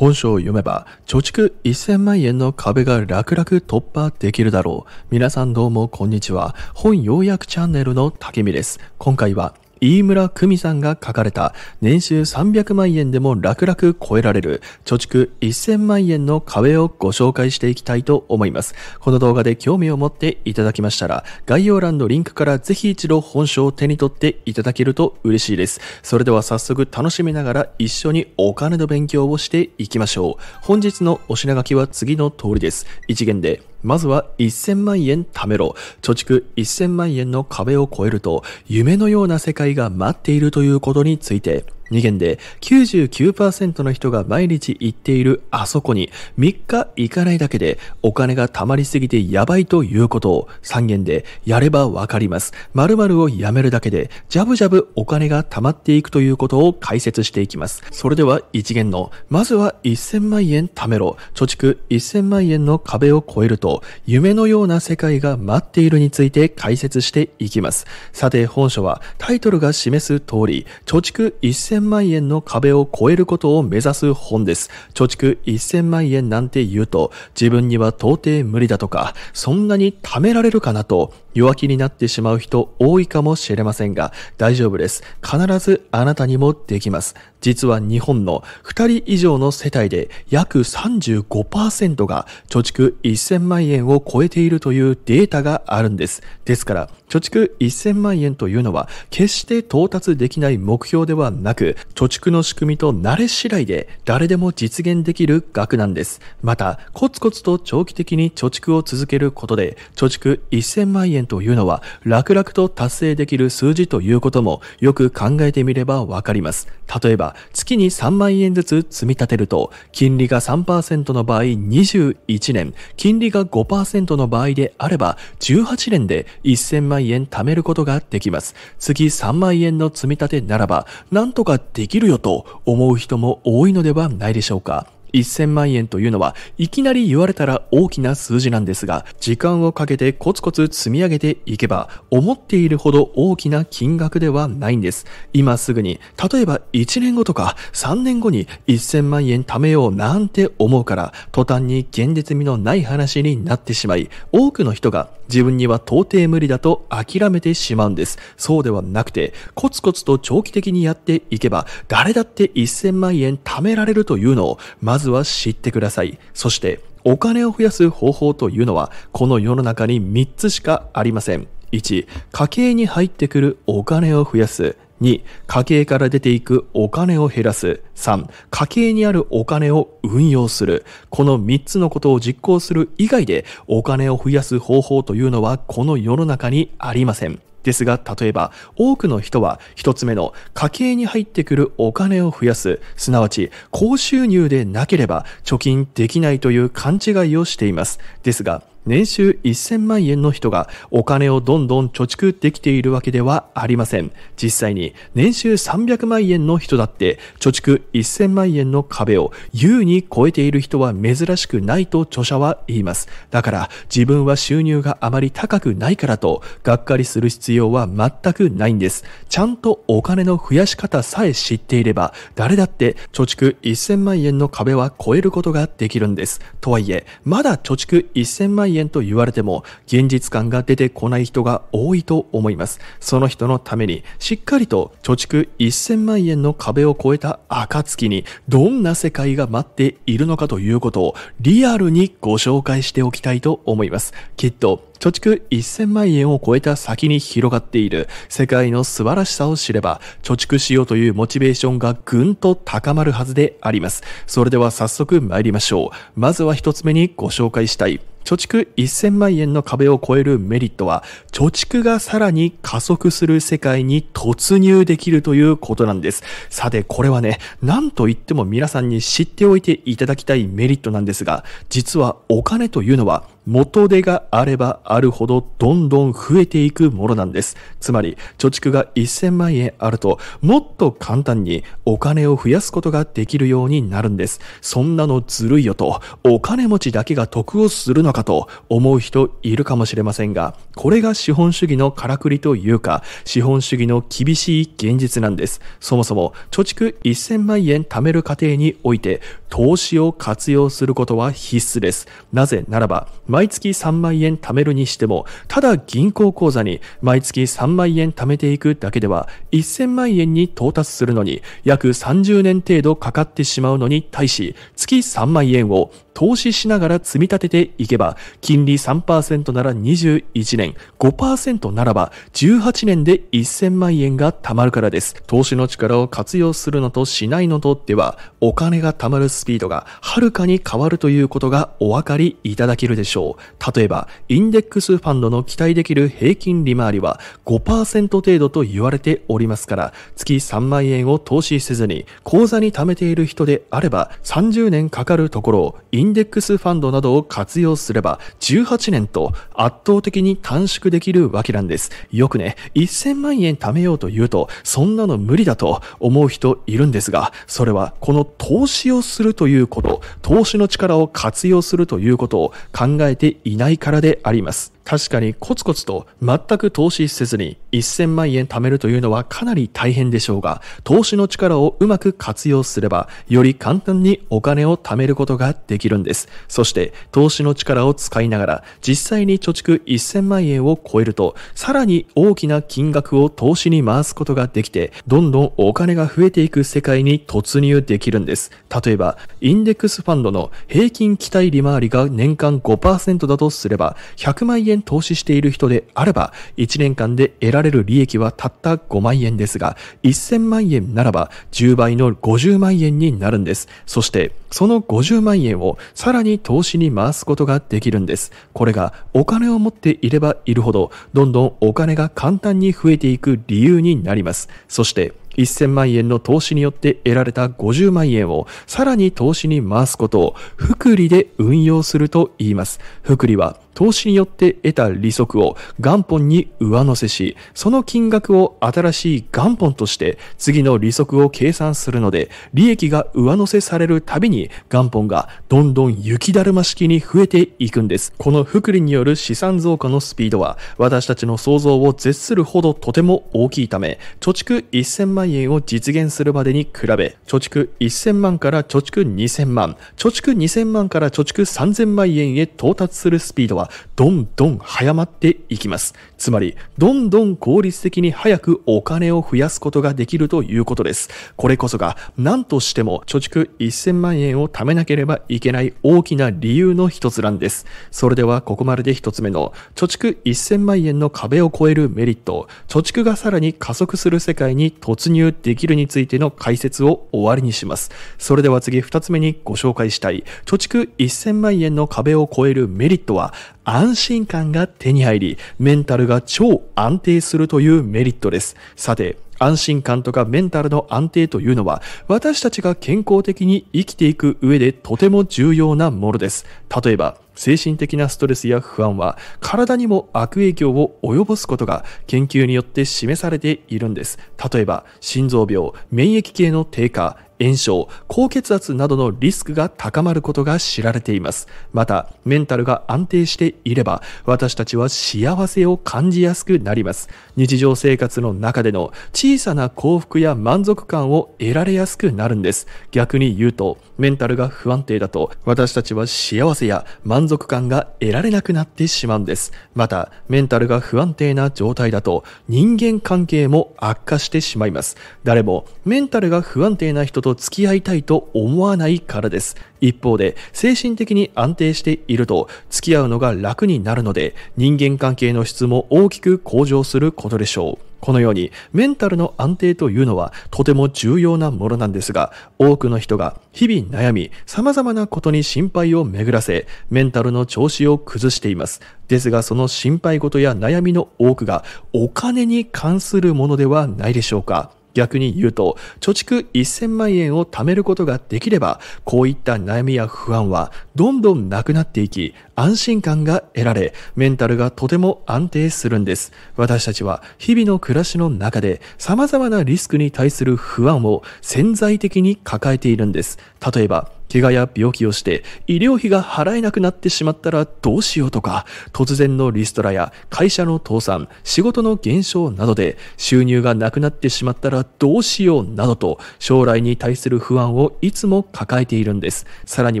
本書を読めば、貯蓄1000万円の壁が楽々突破できるだろう。皆さんどうもこんにちは。本要約チャンネルの竹見です。今回は、飯村久美さんが書かれた年収300万円でも楽々超えられる貯蓄1000万円の壁をご紹介していきたいと思います。この動画で興味を持っていただきましたら概要欄のリンクからぜひ一度本書を手に取っていただけると嬉しいです。それでは早速楽しみながら一緒にお金の勉強をしていきましょう。本日のお品書きは次の通りです。1元でまずは1000万円貯めろ。貯蓄1000万円の壁を越えると、夢のような世界が待っているということについて、2件で99%の人が毎日行っているあそこに3日行かないだけでお金が貯まりすぎてやばいということを3件でやればわかります。〇〇をやめるだけでジャブジャブお金が貯まっていくということを解説していきます。それでは1元の、まずは1000万円貯めろ、貯蓄1000万円の壁を超えると夢のような世界が待っているについて解説していきます。さて本書はタイトルが示す通り、貯蓄1000 1000万円の壁を超えることを目指す本です。貯蓄1000万円なんて言うと、自分には到底無理だとか、そんなに貯められるかなと、弱気になってしまう人多いかもしれませんが、大丈夫です。必ずあなたにもできます。実は日本の2人以上の世帯で約35%が貯蓄1000万円を超えているというデータがあるんです。ですから、貯蓄1000万円というのは決して到達できない目標ではなく、貯蓄の仕組みと慣れ次第で誰でも実現できる額なんです。また、コツコツと長期的に貯蓄を続けることで、貯蓄1000万円というのは楽々と達成できる数字ということもよく考えてみればわかります。例えば月に3万円ずつ積み立てると金利が3%の場合21年、金利が5%の場合であれば18年で1000万円貯めることができます。月3万円の積み立てならばなんとかできるよと思う人も多いのではないでしょうか。1000万円というのはいきなり言われたら大きな数字なんですが、時間をかけてコツコツ積み上げていけば、思っているほど大きな金額ではないんです。今すぐに、例えば1年後とか3年後に1000万円貯めようなんて思うから、途端に現実味のない話になってしまい、多くの人が自分には到底無理だと諦めてしまうんです。そうではなくて、コツコツと長期的にやっていけば、誰だって1000万円貯められるというのを、まずは知ってください。そして、お金を増やす方法というのは、この世の中に3つしかありません。1、家計に入ってくるお金を増やす。2、家計から出ていくお金を減らす。3、家計にあるお金を運用する。この3つのことを実行する以外でお金を増やす方法というのはこの世の中にありません。ですが、例えば、多くの人は、一つ目の、家計に入ってくるお金を増やす、すなわち、高収入でなければ、貯金できないという勘違いをしています。ですが、年収1000万円の人がお金をどんどん貯蓄できているわけではありません。実際に年収300万円の人だって貯蓄1000万円の壁を優に超えている人は珍しくないと著者は言います。だから自分は収入があまり高くないからとがっかりする必要は全くないんです。ちゃんとお金の増やし方さえ知っていれば誰だって貯蓄1000万円の壁は超えることができるんです。とはいえ、まだ貯蓄1000万円万円と言われても、現実感が出てこない人が多いと思います。その人のために、しっかりと貯蓄1000万円の壁を越えた暁に、どんな世界が待っているのかということを、リアルにご紹介しておきたいと思います。きっと、貯蓄1000万円を超えた先に広がっている世界の素晴らしさを知れば、貯蓄しようというモチベーションがぐんと高まるはずであります。それでは早速参りましょう。まずは一つ目にご紹介したい。貯蓄1000万円の壁を超えるメリットは、貯蓄がさらに加速する世界に突入できるということなんです。さて、これはね、なんと言っても皆さんに知っておいていただきたいメリットなんですが、実はお金というのは、元手があればあるほどどんどん増えていくものなんです。つまり、貯蓄が1000万円あると、もっと簡単にお金を増やすことができるようになるんです。そんなのずるいよと、お金持ちだけが得をするのかと思う人いるかもしれませんが、これが資本主義のからくりというか、資本主義の厳しい現実なんです。そもそも、貯蓄1000万円貯める過程において、投資を活用することは必須です。なぜならば、毎月3万円貯めるにしても、ただ銀行口座に毎月3万円貯めていくだけでは、1000万円に到達するのに、約30年程度かかってしまうのに対し、月3万円を投資しながら積み立てていけば、金利3%なら21年、5%ならば18年で1000万円が貯まるからです。投資の力を活用するのとしないのとでは、お金が貯まるスピードがはるかに変わるということがお分かりいただけるでしょう。例えば、インデックスファンドの期待できる平均利回りは5%程度と言われておりますから、月3万円を投資せずに、口座に貯めている人であれば30年かかるところを、インデックスファンドなどを活用すれば、18年と圧倒的に短縮できるわけなんです。よくね、1000万円貯めようというと、そんなの無理だと思う人いるんですが、それはこの投資をするということ、投資の力を活用するということを考えていないからであります。確かにコツコツと全く投資せずに1000万円貯めるというのはかなり大変でしょうが、投資の力をうまく活用すれば、より簡単にお金を貯めることができるんです。そして投資の力を使いながら、実際に貯蓄1000万円を超えると、さらに大きな金額を投資に回すことができて、どんどんお金が増えていく世界に突入できるんです。例えば、インデックスファンドの平均期待利回りが年間5%だとすれば、100万円円投資している人であれば、1年間で得られる利益はたった5万円ですが、1000万円ならば10倍の50万円になるんです。そして、その50万円をさらに投資に回すことができるんです。これがお金を持っていればいるほど、どんどんお金が簡単に増えていく理由になります。そして、1000万円の投資によって得られた50万円をさらに投資に回すことを福利で運用すると言います。福利は投資によって得た利息を元本に上乗せし、その金額を新しい元本として次の利息を計算するので、利益が上乗せされるたびに元本がどんどん雪だるま式に増えていくんです。この福利による資産増加のスピードは私たちの想像を絶するほどとても大きいため、貯蓄1000万万円を実現するまでに比べ、貯蓄1000万から貯蓄2000万、貯蓄2000万から貯蓄3000万円へ到達するスピードはどんどん早まっていきます。つまり、どんどん効率的に早くお金を増やすことができるということです。これこそが何としても貯蓄1000万円を貯めなければいけない大きな理由の一つなんです。それではここまでで一つ目の貯蓄1000万円の壁を超えるメリット、貯蓄がさらに加速する世界に突入入できるについての解説を終わりにします。それでは次2つ目にご紹介したい、貯蓄1000万円の壁を超えるメリットは、安心感が手に入り、メンタルが超安定するというメリットです。さて、安心感とかメンタルの安定というのは、私たちが健康的に生きていく上でとても重要なものです。例えば、精神的なストレスや不安は体にも悪影響を及ぼすことが研究によって示されているんです。例えば、心臓病、免疫系の低下、炎症、高血圧などのリスクが高まることが知られています。また、メンタルが安定していれば、私たちは幸せを感じやすくなります。日常生活の中での小さな幸福や満足感を得られやすくなるんです。逆に言うと、メンタルが不安定だと、私たちは幸せや満足感が得られなくなってしまうんです。また、メンタルが不安定な状態だと、人間関係も悪化してしまいます。誰もメンタルが不安定な人とと付き合いたいと思わないからです。一方で、精神的に安定していると、付き合うのが楽になるので、人間関係の質も大きく向上することでしょう。このようにメンタルの安定というのはとても重要なものなんですが、多くの人が日々悩み、様々なことに心配を巡らせ、メンタルの調子を崩しています。ですが、その心配事や悩みの多くがお金に関するものではないでしょうか。逆に言うと、貯蓄1000万円を貯めることができれば、こういった悩みや不安はどんどんなくなっていき、安心感が得られ、メンタルがとても安定するんです。私たちは日々の暮らしの中で様々なリスクに対する不安を潜在的に抱えているんです。例えば、怪我や病気をして医療費が払えなくなってしまったらどうしようとか、突然のリストラや会社の倒産、仕事の減少などで収入がなくなってしまったらどうしようなどと将来に対する不安をいつも抱えているんです。さらに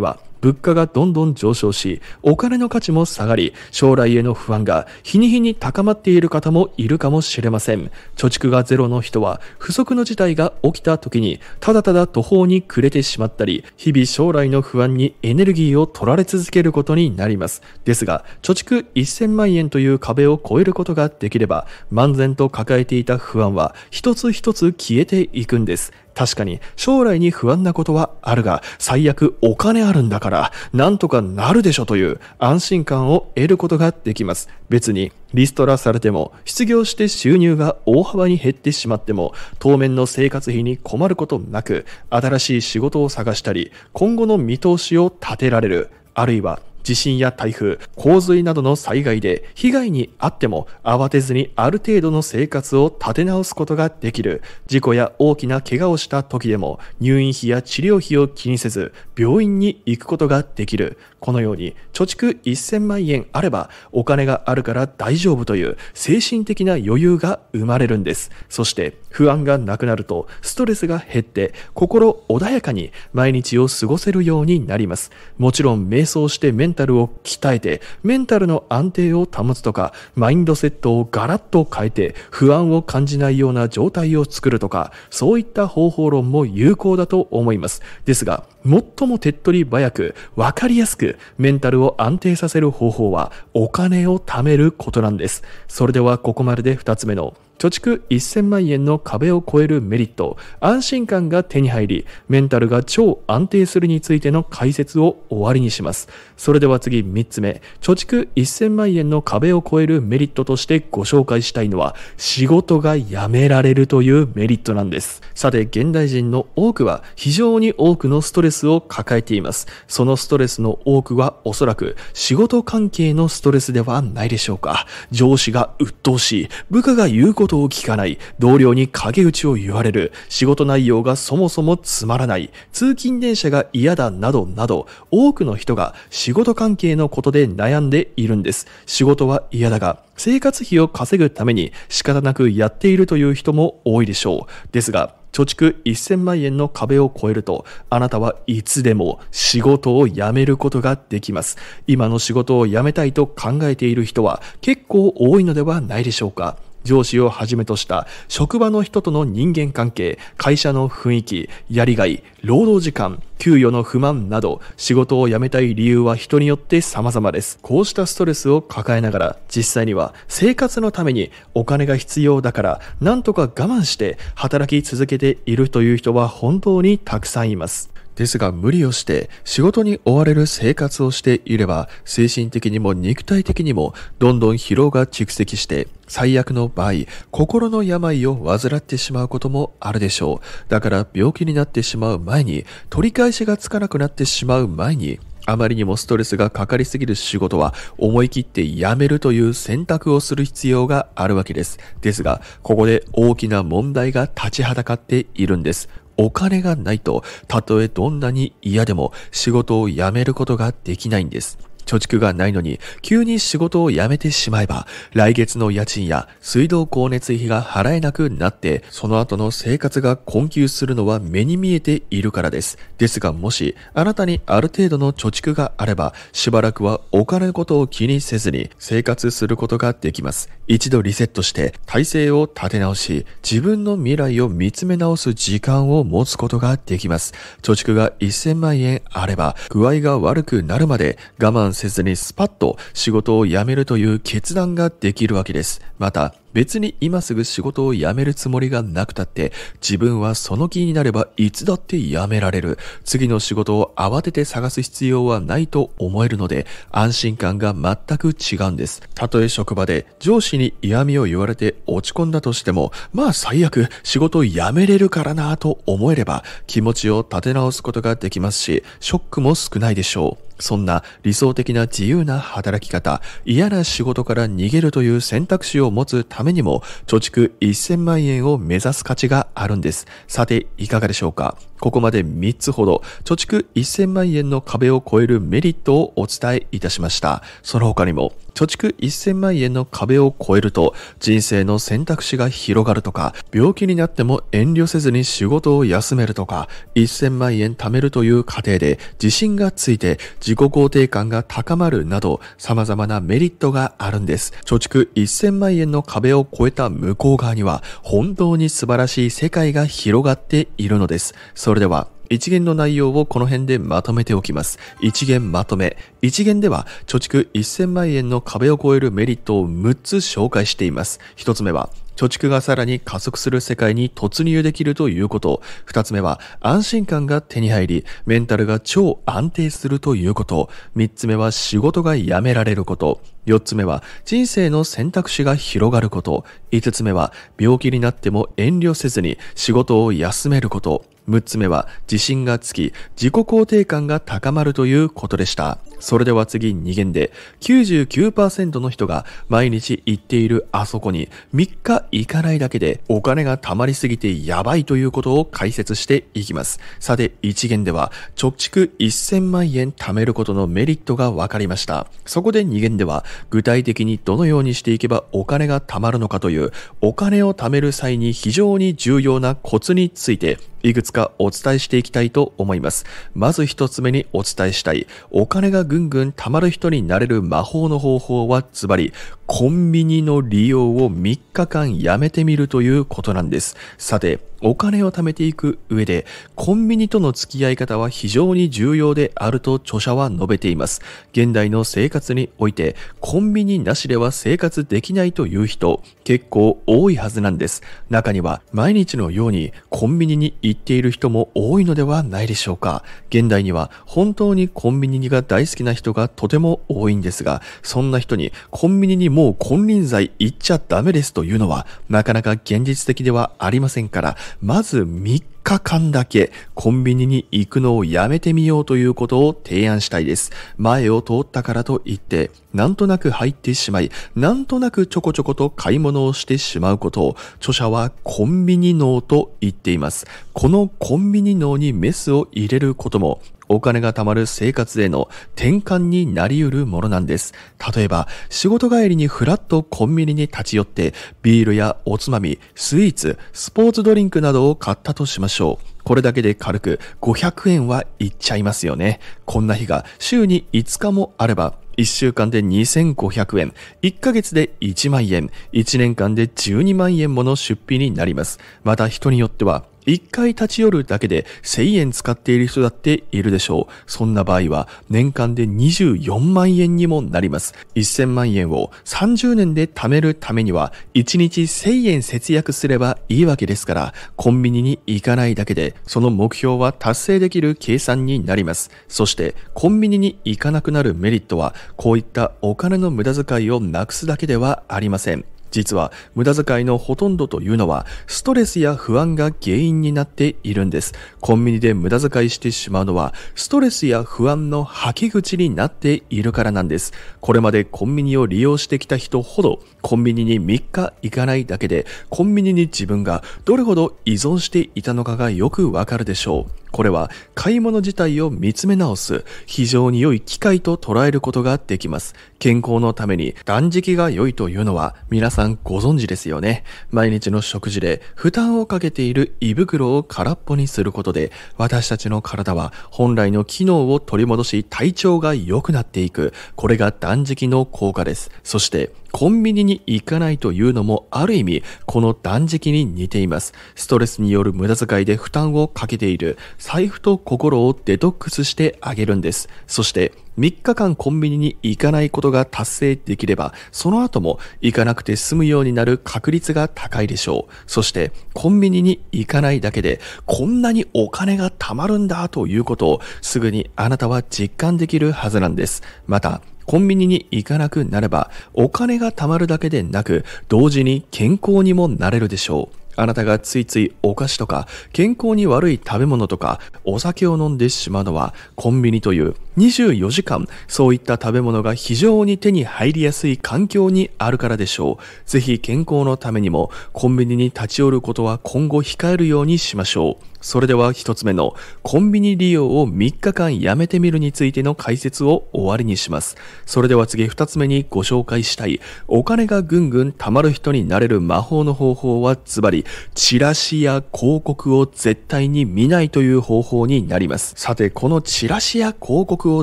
は、物価がどんどん上昇し、お金の価値も下がり、将来への不安が日に日に高まっている方もいるかもしれません。貯蓄がゼロの人は、不測の事態が起きた時に、ただただ途方に暮れてしまったり、日々将来の不安にエネルギーを取られ続けることになります。ですが、貯蓄1000万円という壁を超えることができれば、万全と抱えていた不安は、一つ一つ消えていくんです。確かに将来に不安なことはあるが、最悪お金あるんだから、なんとかなるでしょという安心感を得ることができます。別にリストラされても、失業して収入が大幅に減ってしまっても、当面の生活費に困ることなく、新しい仕事を探したり、今後の見通しを立てられる。あるいは地震や台風、洪水などの災害で被害に遭っても慌てずにある程度の生活を立て直すことができる。事故や大きな怪我をした時でも入院費や治療費を気にせず病院に行くことができる。このように貯蓄1000万円あればお金があるから大丈夫という精神的な余裕が生まれるんです。そして不安がなくなるとストレスが減って心穏やかに毎日を過ごせるようになります。もちろん瞑想してメンタルを鍛えてメンタルの安定を保つとかマインドセットをガラッと変えて不安を感じないような状態を作るとかそういった方法論も有効だと思います。ですが最も手っ取り早く分かりやすくメンタルを安定させる方法はお金を貯めることなんです。それではここまでで2つ目の貯蓄1000万円の壁を超えるメリット、安心感が手に入り、メンタルが超安定するについての解説を終わりにします。それでは次3つ目、貯蓄1000万円の壁を超えるメリットとしてご紹介したいのは、仕事が辞められるというメリットなんです。さて、現代人の多くは非常に多くのストレスを抱えています。そのストレスの多くはおそらく仕事関係のストレスではないでしょうか。上司が鬱陶しい、部下が言うこと事を聞かない、同僚に陰口を言われる、仕事内容がそもそもつまらない、通勤電車が嫌だなどなど、多くの人が仕事関係のことで悩んでいるんです。仕事は嫌だが、生活費を稼ぐために仕方なくやっているという人も多いでしょう。ですが、貯蓄1000万円の壁を超えると、あなたはいつでも仕事を辞めることができます。今の仕事を辞めたいと考えている人は結構多いのではないでしょうか。上司をはじめとした職場の人との人間関係、会社の雰囲気、やりがい、労働時間、給与の不満など仕事を辞めたい理由は人によって様々です。こうしたストレスを抱えながら実際には生活のためにお金が必要だからなんとか我慢して働き続けているという人は本当にたくさんいます。ですが無理をして仕事に追われる生活をしていれば、精神的にも肉体的にもどんどん疲労が蓄積して、最悪の場合、心の病を患ってしまうこともあるでしょう。だから病気になってしまう前に、取り返しがつかなくなってしまう前に、あまりにもストレスがかかりすぎる仕事は思い切ってやめるという選択をする必要があるわけです。ですが、ここで大きな問題が立ちはだかっているんです。お金がないと、たとえどんなに嫌でも仕事を辞めることができないんです。貯蓄がないのに、急に仕事を辞めてしまえば、来月の家賃や水道光熱費が払えなくなって、その後の生活が困窮するのは目に見えているからです。ですがもし、あなたにある程度の貯蓄があれば、しばらくはお金のことを気にせずに生活することができます。一度リセットして、体制を立て直し、自分の未来を見つめ直す時間を持つことができます。貯蓄が1000万円あれば、具合が悪くなるまで我慢せずにスパッと仕事を辞めるという決断ができるわけです。また、別に今すぐ仕事を辞めるつもりがなくたって、自分はその気になればいつだって辞められる。次の仕事を慌てて探す必要はないと思えるので、安心感が全く違うんです。たとえ職場で上司に嫌味を言われて落ち込んだとしても、まあ最悪仕事辞めれるからなと思えれば、気持ちを立て直すことができますし、ショックも少ないでしょう。そんな理想的な自由な働き方、嫌な仕事から逃げるという選択肢を持つためにも、貯蓄1000万円を目指す価値があるんです。さて、いかがでしょうかここまで3つほど貯蓄1000万円の壁を超えるメリットをお伝えいたしました。その他にも貯蓄1000万円の壁を超えると人生の選択肢が広がるとか病気になっても遠慮せずに仕事を休めるとか1000万円貯めるという過程で自信がついて自己肯定感が高まるなど様々なメリットがあるんです。貯蓄1000万円の壁を超えた向こう側には本当に素晴らしい世界が広がっているのです。それでは一元の内容をこの辺でまとめておきます。一元まとめ。一元では貯蓄1000万円の壁を越えるメリットを6つ紹介しています。1つ目は貯蓄がさらに加速する世界に突入できるということ。二つ目は、安心感が手に入り、メンタルが超安定するということ。三つ目は、仕事が辞められること。四つ目は、人生の選択肢が広がること。五つ目は、病気になっても遠慮せずに仕事を休めること。六つ目は、自信がつき、自己肯定感が高まるということでした。それでは次2限で99%の人が毎日行っているあそこに3日行かないだけでお金が貯まりすぎてやばいということを解説していきます。さて1限では貯蓄1000万円貯めることのメリットが分かりました。そこで2限では具体的にどのようにしていけばお金が貯まるのかというお金を貯める際に非常に重要なコツについていくつかお伝えしていきたいと思います。まず1つ目にお伝えしたい。お金がぐんぐん貯まる人になれる魔法の方法はズバリ、コンビニの利用を3日間やめてみるということなんです。さて、お金を貯めていく上で、コンビニとの付き合い方は非常に重要であると著者は述べています。現代の生活において、コンビニなしでは生活できないという人、結構多いはずなんです。中には、毎日のようにコンビニに行っている人も多いのではないでしょうか。現代には、本当にコンビニが大好きな人がとても多いんですが、そんな人に、コンビニにもう金輪際行っちゃダメですというのは、なかなか現実的ではありませんから、まず3日間だけコンビニに行くのをやめてみようということを提案したいです。前を通ったからといって、なんとなく入ってしまい、なんとなくちょこちょこと買い物をしてしまうことを、著者はコンビニ脳と言っています。このコンビニ脳にメスを入れることも、お金が貯まる生活への転換になり得るものなんです。例えば、仕事帰りにふらっとコンビニに立ち寄って、ビールやおつまみ、スイーツ、スポーツドリンクなどを買ったとしましょう。これだけで軽く500円はいっちゃいますよね。こんな日が週に5日もあれば、1週間で2500円、1ヶ月で1万円、1年間で12万円もの出費になります。また人によっては、一回立ち寄るだけで1000円使っている人だっているでしょう。そんな場合は年間で24万円にもなります。1000万円を30年で貯めるためには1日1000円節約すればいいわけですから、コンビニに行かないだけでその目標は達成できる計算になります。そしてコンビニに行かなくなるメリットはこういったお金の無駄遣いをなくすだけではありません。実は無駄遣いのほとんどというのはストレスや不安が原因になっているんです。コンビニで無駄遣いしてしまうのはストレスや不安の吐き口になっているからなんです。これまでコンビニを利用してきた人ほどコンビニに3日行かないだけでコンビニに自分がどれほど依存していたのかがよくわかるでしょう。これは買い物自体を見つめ直す非常に良い機会と捉えることができます。健康のために断食が良いというのは皆さんご存知ですよね。毎日の食事で負担をかけている胃袋を空っぽにすることで私たちの体は本来の機能を取り戻し体調が良くなっていく。これが断食の効果です。そしてコンビニに行かないというのもある意味この断食に似ています。ストレスによる無駄遣いで負担をかけている財布と心をデトックスしてあげるんです。そして3日間コンビニに行かないことが達成できれば、その後も行かなくて済むようになる確率が高いでしょう。そして、コンビニに行かないだけで、こんなにお金が貯まるんだということを、すぐにあなたは実感できるはずなんです。また、コンビニに行かなくなれば、お金が貯まるだけでなく、同時に健康にもなれるでしょう。あなたがついついお菓子とか健康に悪い食べ物とかお酒を飲んでしまうのはコンビニという24時間そういった食べ物が非常に手に入りやすい環境にあるからでしょう。ぜひ健康のためにもコンビニに立ち寄ることは今後控えるようにしましょう。それでは一つ目のコンビニ利用を3日間やめてみるについての解説を終わりにします。それでは次二つ目にご紹介したいお金がぐんぐん貯まる人になれる魔法の方法はズバリチラシや広告を絶対に見ないという方法になります。さてこのチラシや広告を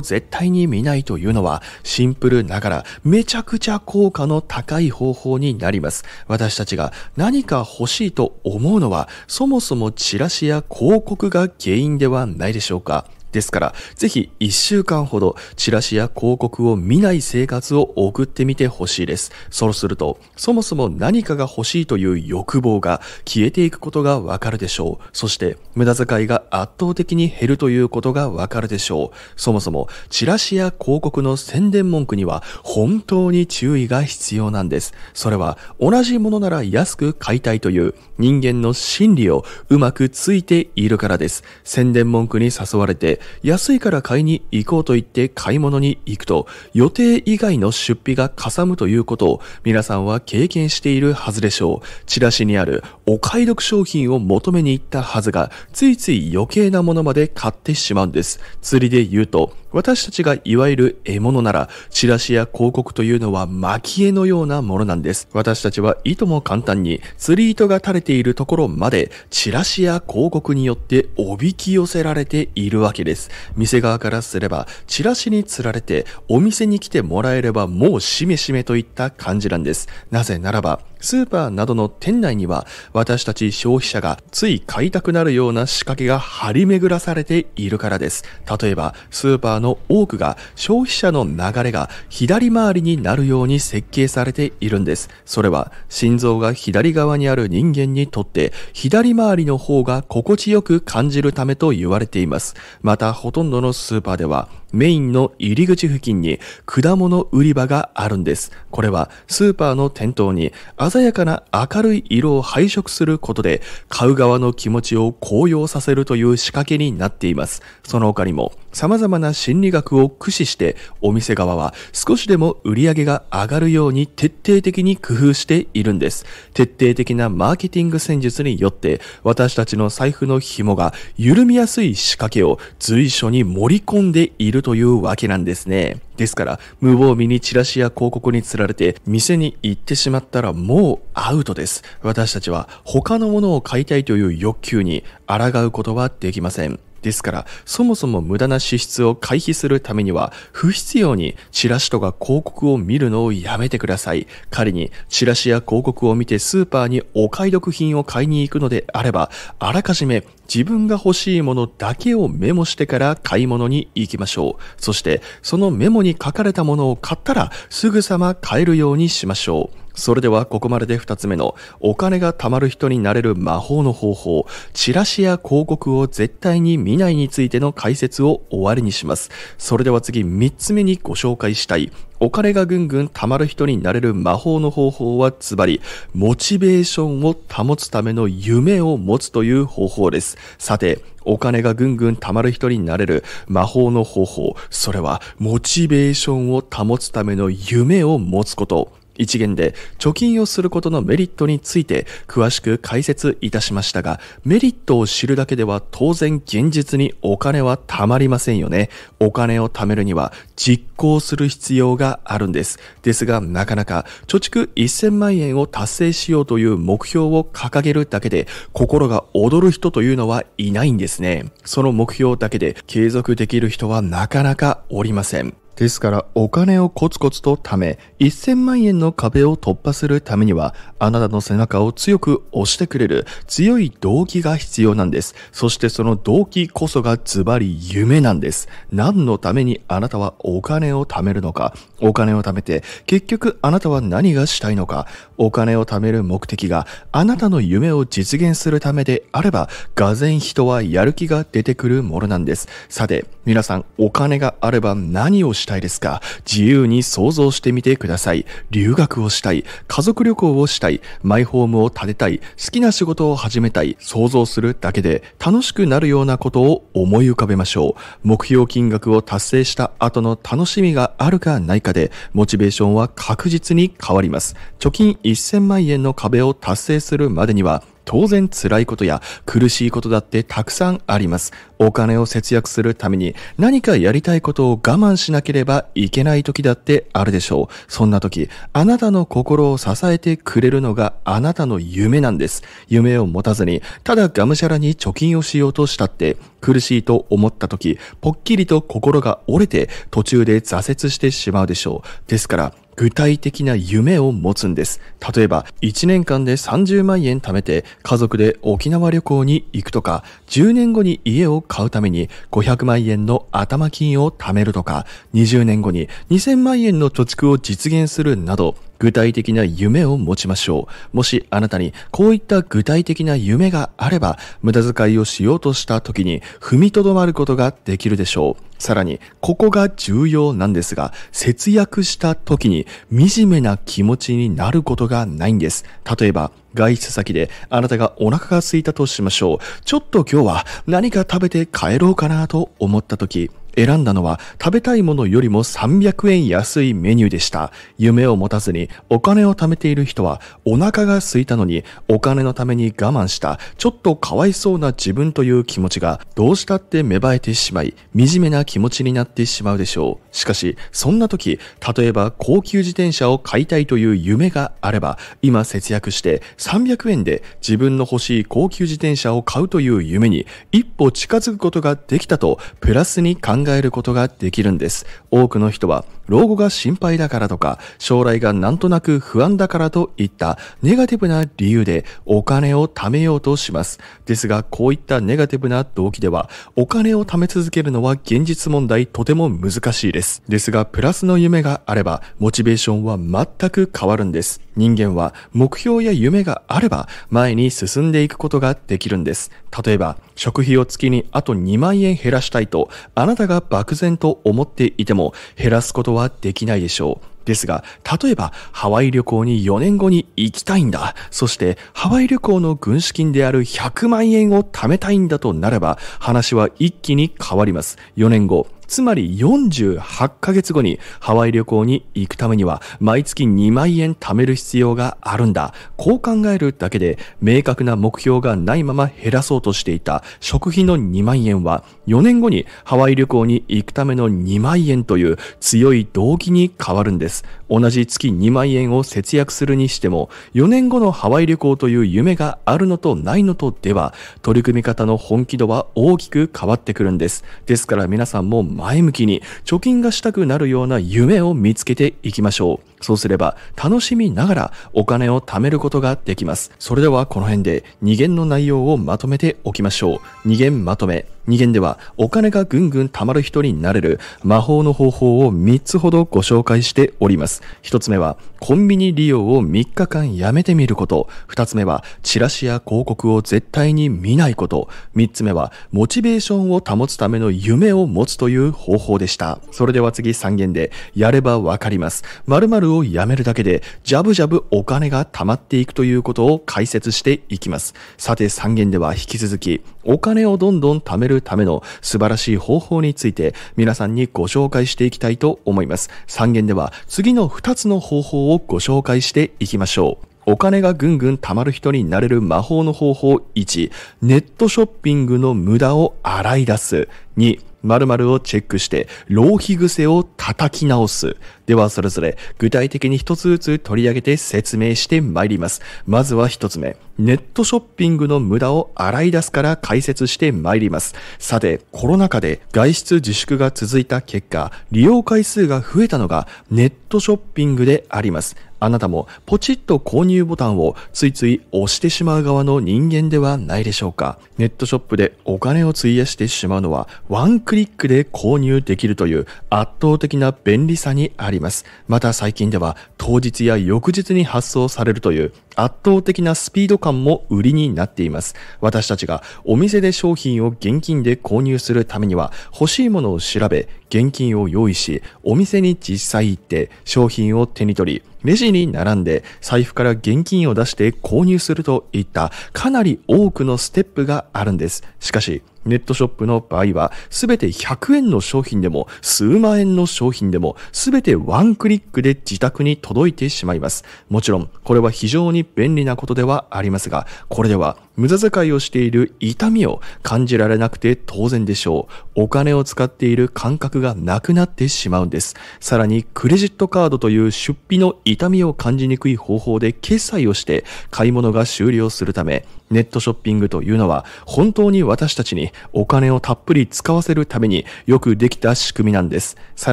絶対に見ないというのはシンプルながらめちゃくちゃ効果の高い方法になります。私たちが何か欲しいと思うのはそもそもチラシや広告が原因ではないでしょうかですから、ぜひ1週間ほどチラシや広告を見ない生活を送ってみてほしいです。そうすると、そもそも何かが欲しいという欲望が消えていくことがわかるでしょう。そして、無駄遣いが圧倒的に減るということがわかるでしょう。そもそも、チラシや広告の宣伝文句には本当に注意が必要なんです。それは、同じものなら安く買いたいという人間の心理をうまくついているからです。宣伝文句に誘われて安いから買いに行こうと言って買い物に行くと、予定以外の出費がかさむということを皆さんは経験しているはずでしょう。チラシにあるお買い得商品を求めに行ったはずが、ついつい余計なものまで買ってしまうんです。釣りで言うと、私たちがいわゆる獲物なら、チラシや広告というのはき絵のようなものなんです。私たちはいとも簡単に、釣り糸が垂れているところまで、チラシや広告によっておびき寄せられているわけです。店側からすれば、チラシに釣られて、お店に来てもらえればもうしめしめといった感じなんです。なぜならば、スーパーなどの店内には私たち消費者がつい買いたくなるような仕掛けが張り巡らされているからです。例えばスーパーの多くが消費者の流れが左回りになるように設計されているんです。それは心臓が左側にある人間にとって左回りの方が心地よく感じるためと言われています。またほとんどのスーパーではメインの入り口付近に果物売り場があるんです。これはスーパーの店頭に鮮やかな明るい色を配色することで買う側の気持ちを高揚させるという仕掛けになっています。その他にも様々な心理学を駆使してお店側は少しでも売り上げが上がるように徹底的に工夫しているんです。徹底的なマーケティング戦術によって私たちの財布の紐が緩みやすい仕掛けを随所に盛り込んでいるというわけなんですね。ですから、無防備にチラシや広告に釣られて、店に行ってしまったらもうアウトです。私たちは他のものを買いたいという欲求に抗うことはできません。ですから、そもそも無駄な支出を回避するためには、不必要にチラシとか広告を見るのをやめてください。仮に、チラシや広告を見てスーパーにお買い得品を買いに行くのであれば、あらかじめ自分が欲しいものだけをメモしてから買い物に行きましょう。そして、そのメモに書かれたものを買ったら、すぐさま買えるようにしましょう。それではここまでで2つ目のお金が貯まる人になれる魔法の方法、チラシや広告を絶対に見ないについての解説を終わりにします。それでは次3つ目にご紹介したいお金がぐんぐん貯まる人になれる魔法の方法はつまり、モチベーションを保つための夢を持つという方法です。さて、お金がぐんぐん貯まる人になれる魔法の方法、それはモチベーションを保つための夢を持つこと。一元で貯金をすることのメリットについて詳しく解説いたしましたが、メリットを知るだけでは当然現実にお金は貯まりませんよね。お金を貯めるには実行する必要があるんです。ですが、なかなか貯蓄1000万円を達成しようという目標を掲げるだけで心が躍る人というのはいないんですね。その目標だけで継続できる人はなかなかおりません。ですからお金をコツコツと貯め1000万円の壁を突破するためにはあなたの背中を強く押してくれる強い動機が必要なんですそしてその動機こそがズバリ夢なんです何のためにあなたはお金を貯めるのかお金を貯めて結局あなたは何がしたいのかお金を貯める目的があなたの夢を実現するためであればがぜん人はやる気が出てくるものなんですさて皆さんお金があれば何をしてしたいですか自由に想像してみてください。留学をしたい。家族旅行をしたい。マイホームを建てたい。好きな仕事を始めたい。想像するだけで楽しくなるようなことを思い浮かべましょう。目標金額を達成した後の楽しみがあるかないかで、モチベーションは確実に変わります。貯金1000万円の壁を達成するまでには、当然辛いことや苦しいことだってたくさんあります。お金を節約するために何かやりたいことを我慢しなければいけない時だってあるでしょう。そんな時、あなたの心を支えてくれるのがあなたの夢なんです。夢を持たずに、ただがむしゃらに貯金をしようとしたって、苦しいと思った時、ぽっきりと心が折れて途中で挫折してしまうでしょう。ですから、具体的な夢を持つんです。例えば、1年間で30万円貯めて家族で沖縄旅行に行くとか、10年後に家を買うために500万円の頭金を貯めるとか、20年後に2000万円の貯蓄を実現するなど、具体的な夢を持ちましょう。もしあなたにこういった具体的な夢があれば、無駄遣いをしようとした時に踏みとどまることができるでしょう。さらに、ここが重要なんですが、節約した時に惨めな気持ちになることがないんです。例えば、外出先であなたがお腹が空いたとしましょう。ちょっと今日は何か食べて帰ろうかなと思った時、選んだのは食べたいものよりも300円安いメニューでした。夢を持たずにお金を貯めている人はお腹が空いたのにお金のために我慢した、ちょっとかわいそうな自分という気持ちがどうしたって芽生えてしまい、惨めな気持ちになってしまうでしょう。しかし、そんな時、例えば高級自転車を買いたいという夢があれば、今節約して300円で自分の欲しい高級自転車を買うという夢に一歩近づくことができたと、プラスに考えることができるんです。多くの人は老後が心配だからとか、将来がなんとなく不安だからといったネガティブな理由でお金を貯めようとします。ですが、こういったネガティブな動機では、お金を貯め続けるのは現実問題とても難しいです。ですが、プラスの夢があれば、モチベーションは全く変わるんです。人間は目標や夢があれば、前に進んでいくことができるんです。例えば、食費を月にあと2万円減らしたいと、あなたが漠然と思っていても、減らすことははできないでしょう。ですが、例えばハワイ旅行に4年後に行きたいんだ。そしてハワイ旅行の軍資金である100万円を貯めたいんだとなれば話は一気に変わります。4年後、つまり48ヶ月後にハワイ旅行に行くためには毎月2万円貯める必要があるんだ。こう考えるだけで明確な目標がないまま減らそうとしていた食費の2万円は4年後にハワイ旅行に行くための2万円という強い動機に変わるんです。同じ月2万円を節約するにしても、4年後のハワイ旅行という夢があるのとないのとでは、取り組み方の本気度は大きく変わってくるんです。ですから皆さんも前向きに、貯金がしたくなるような夢を見つけていきましょう。そうすれば楽しみながらお金を貯めることができます。それではこの辺で2元の内容をまとめておきましょう。2元まとめ。2元ではお金がぐんぐん貯まる人になれる魔法の方法を3つほどご紹介しております。1つ目はコンビニ利用を3日間やめてみること。2つ目はチラシや広告を絶対に見ないこと。3つ目はモチベーションを保つための夢を持つという方法でした。それでは次3元でやればわかります。〇〇ルをやめるだけで、ジャブジャブお金が貯まっていくということを解説していきます。さて3限では引き続き、お金をどんどん貯めるための素晴らしい方法について皆さんにご紹介していきたいと思います。3件では次の2つの方法をご紹介していきましょう。お金がぐんぐん貯まる人になれる魔法の方法1、ネットショッピングの無駄を洗い出す。2、〇〇をチェックして、浪費癖を叩き直す。では、それぞれ具体的に一つずつ取り上げて説明してまいります。まずは一つ目。ネットショッピングの無駄を洗い出すから解説してまいります。さて、コロナ禍で外出自粛が続いた結果、利用回数が増えたのがネットショッピングであります。あなたもポチッと購入ボタンをついつい押してしまう側の人間ではないでしょうか。ネットショップでお金を費やしてしまうのはワンクリックで購入できるという圧倒的な便利さにあります。また最近では当日や翌日に発送されるという圧倒的なスピード感も売りになっています。私たちがお店で商品を現金で購入するためには欲しいものを調べ、現金を用意し、お店に実際行って商品を手に取り、レジに並んで財布から現金を出して購入するといったかなり多くのステップがあるんです。しかし、ネットショップの場合は、すべて100円の商品でも、数万円の商品でも、すべてワンクリックで自宅に届いてしまいます。もちろん、これは非常に便利なことではありますが、これでは、無駄遣いをしている痛みを感じられなくて当然でしょう。お金を使っている感覚がなくなってしまうんです。さらに、クレジットカードという出費の痛みを感じにくい方法で決済をして、買い物が終了するため、ネットショッピングというのは本当に私たちにお金をたっぷり使わせるためによくできた仕組みなんです。さ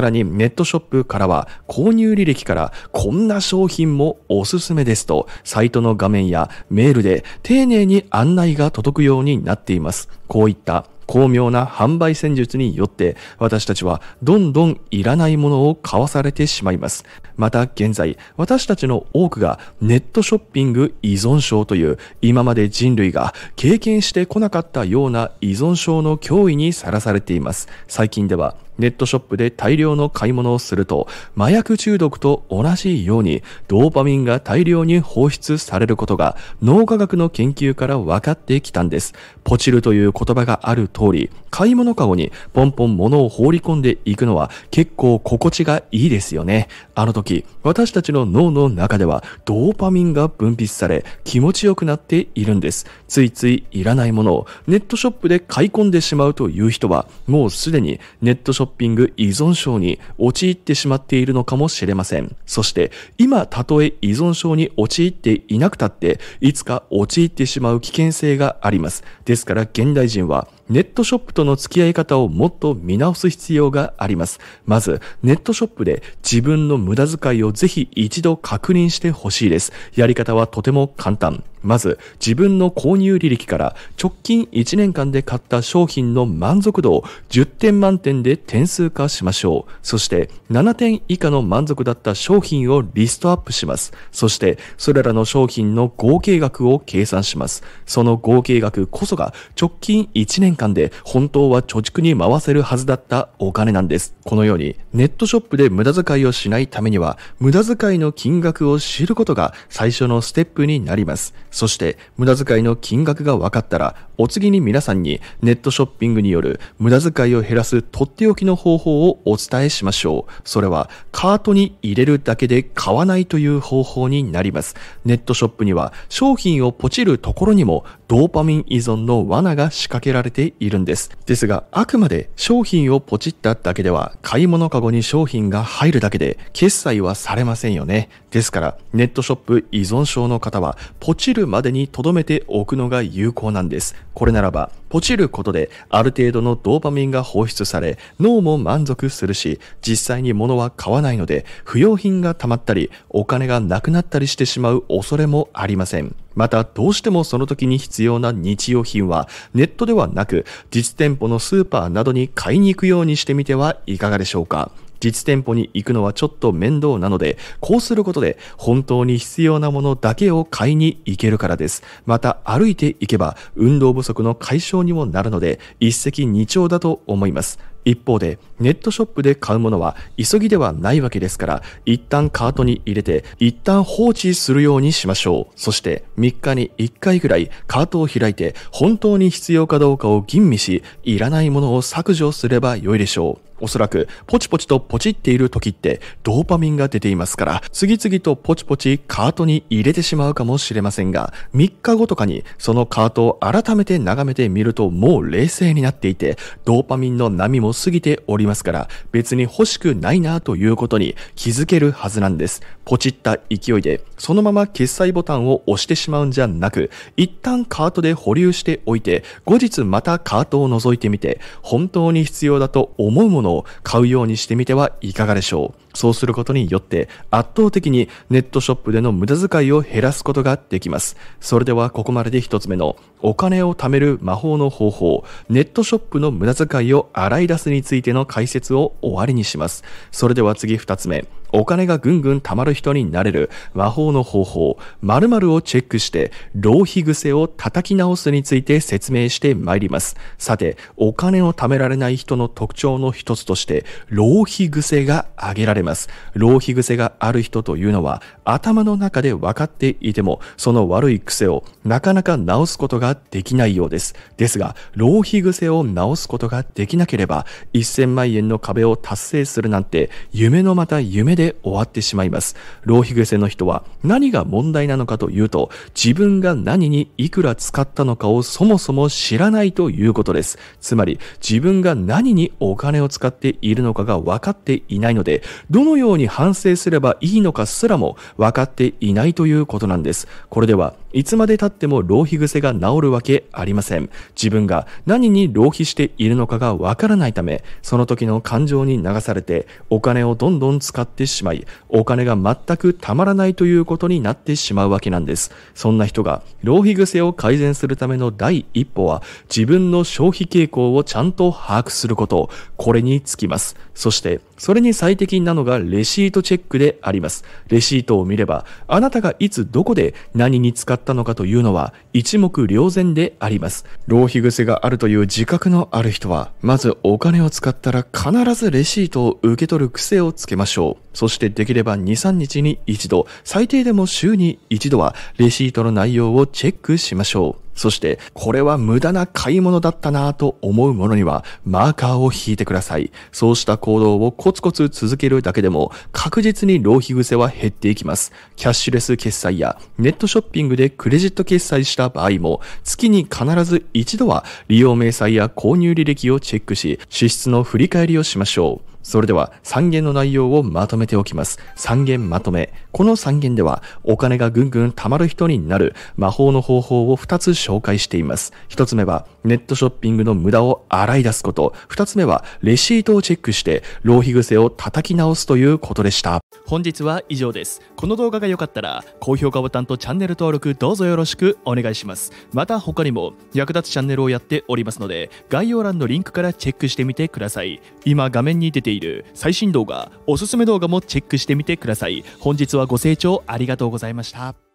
らにネットショップからは購入履歴からこんな商品もおすすめですとサイトの画面やメールで丁寧に案内が届くようになっています。こういった巧妙な販売戦術によって私たちはどんどんいらないものを買わされてしまいます。また現在私たちの多くがネットショッピング依存症という今まで人類が経験してこなかったような依存症の脅威にさらされています。最近ではネットショップで大量の買い物をすると、麻薬中毒と同じようにドーパミンが大量に放出されることが脳科学の研究から分かってきたんです。ポチるという言葉がある通り、買い物かごにポンポン物を放り込んでいくのは結構心地がいいですよね。あの時、私たちの脳の中ではドーパミンが分泌され気持ちよくなっているんです。ついついいらないものをネットショップで買い込んでしまうという人はもうすでにネットショッピング依存症に陥ってしまっているのかもしれません。そして今たとえ依存症に陥っていなくたっていつか陥ってしまう危険性があります。ですから現代人はネットショップとの付き合い方をもっと見直す必要があります。まず、ネットショップで自分の無駄遣いをぜひ一度確認してほしいです。やり方はとても簡単。まず、自分の購入履歴から直近1年間で買った商品の満足度を10点満点で点数化しましょう。そして、7点以下の満足だった商品をリストアップします。そして、それらの商品の合計額を計算します。その合計額こそが直近1年間で本当は貯蓄に回せるはずだったお金なんです。このように、ネットショップで無駄遣いをしないためには、無駄遣いの金額を知ることが最初のステップになります。そして無駄遣いの金額が分かったらお次に皆さんにネットショッピングによる無駄遣いを減らすとっておきの方法をお伝えしましょう。それはカートに入れるだけで買わないという方法になります。ネットショップには商品をポチるところにもドーパミン依存の罠が仕掛けられているんです。ですが、あくまで商品をポチっただけでは買い物かごに商品が入るだけで決済はされませんよね。ですから、ネットショップ依存症の方はポチるまでに留めておくのが有効なんです。これならば、ポチることである程度のドーパミンが放出され、脳も満足するし、実際に物は買わないので、不要品が溜まったり、お金がなくなったりしてしまう恐れもありません。また、どうしてもその時に必要な日用品は、ネットではなく、実店舗のスーパーなどに買いに行くようにしてみてはいかがでしょうか。実店舗に行くのはちょっと面倒なので、こうすることで本当に必要なものだけを買いに行けるからです。また歩いて行けば運動不足の解消にもなるので、一石二鳥だと思います。一方でネットショップで買うものは急ぎではないわけですから一旦カートに入れて一旦放置するようにしましょうそして3日に1回ぐらいカートを開いて本当に必要かどうかを吟味しいらないものを削除すれば良いでしょうおそらくポチポチとポチっている時ってドーパミンが出ていますから次々とポチポチカートに入れてしまうかもしれませんが3日後とかにそのカートを改めて眺めてみるともう冷静になっていてドーパミンの波も過ぎておりますから、別に欲しくないなということに気づけるはずなんです。ポチった勢いで、そのまま決済ボタンを押してしまうんじゃなく、一旦カートで保留しておいて、後日またカートを覗いてみて、本当に必要だと思うものを買うようにしてみてはいかがでしょう。そうすることによって圧倒的にネットショップでの無駄遣いを減らすことができます。それではここまでで1つ目のお金を貯める魔法の方法、ネットショップの無駄遣いを洗い出すについての解説を終わりにします。それでは次2つ目、お金がぐんぐん貯まる人になれる魔法の方法、〇〇をチェックして、浪費癖を叩き直すについて説明してまいります。さて、お金を貯められない人の特徴の一つとして、浪費癖が挙げられます。浪費癖がある人というのは、頭の中で分かっていても、その悪い癖をなかなか直すことができないようです。ですが、浪費癖を直すことができなければ、1000万円の壁を達成するなんて、夢のまた夢で終わってしまいます。浪費癖の人は何が問題なのかというと、自分が何にいくら使ったのかをそもそも知らないということです。つまり、自分が何にお金を使っているのかが分かっていないので、どのように反省すればいいのかすらも分かっていないということなんです。これでは、いつまで経っても浪費癖が治るわけありません。自分が何に浪費しているのかがわからないため、その時の感情に流されて、お金をどんどん使ってしまい、お金が全くたまらないということになってしまうわけなんです。そんな人が浪費癖を改善するための第一歩は、自分の消費傾向をちゃんと把握すること、これにつきます。そして、それに最適なのがレシートチェックであります。レシートを見れば、あなたがいつどこで何に使ったのかというのは一目瞭然であります。浪費癖があるという自覚のある人は、まずお金を使ったら必ずレシートを受け取る癖をつけましょう。そしてできれば2、3日に一度、最低でも週に一度はレシートの内容をチェックしましょう。そして、これは無駄な買い物だったなぁと思うものには、マーカーを引いてください。そうした行動をコツコツ続けるだけでも、確実に浪費癖は減っていきます。キャッシュレス決済や、ネットショッピングでクレジット決済した場合も、月に必ず一度は利用明細や購入履歴をチェックし、支出の振り返りをしましょう。それでは3元の内容をまとめておきます。3元まとめ。この3元ではお金がぐんぐん貯まる人になる魔法の方法を2つ紹介しています。1つ目はネットショッピングの無駄を洗い出すこと。2つ目はレシートをチェックして浪費癖を叩き直すということでした。本日は以上です。この動画が良かったら高評価ボタンとチャンネル登録どうぞよろしくお願いします。また他にも役立つチャンネルをやっておりますので概要欄のリンクからチェックしてみてください。今画面に出ている最新動画おすすめ動画もチェックしてみてください本日はご清聴ありがとうございました